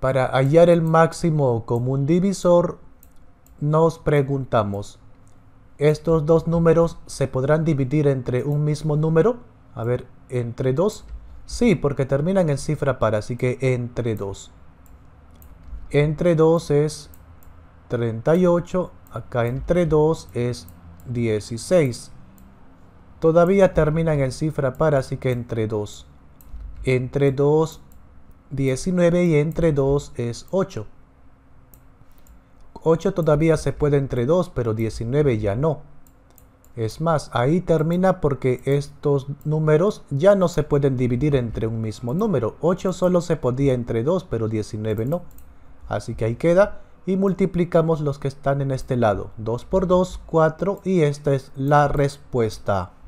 Para hallar el máximo común divisor, nos preguntamos, ¿estos dos números se podrán dividir entre un mismo número? A ver, ¿entre dos? Sí, porque terminan en cifra par, así que entre dos. Entre dos es 38, acá entre dos es 16. Todavía terminan en cifra par, así que entre dos. Entre dos 19 y entre 2 es 8. 8 todavía se puede entre 2, pero 19 ya no. Es más, ahí termina porque estos números ya no se pueden dividir entre un mismo número. 8 solo se podía entre 2, pero 19 no. Así que ahí queda y multiplicamos los que están en este lado. 2 por 2, 4 y esta es la respuesta.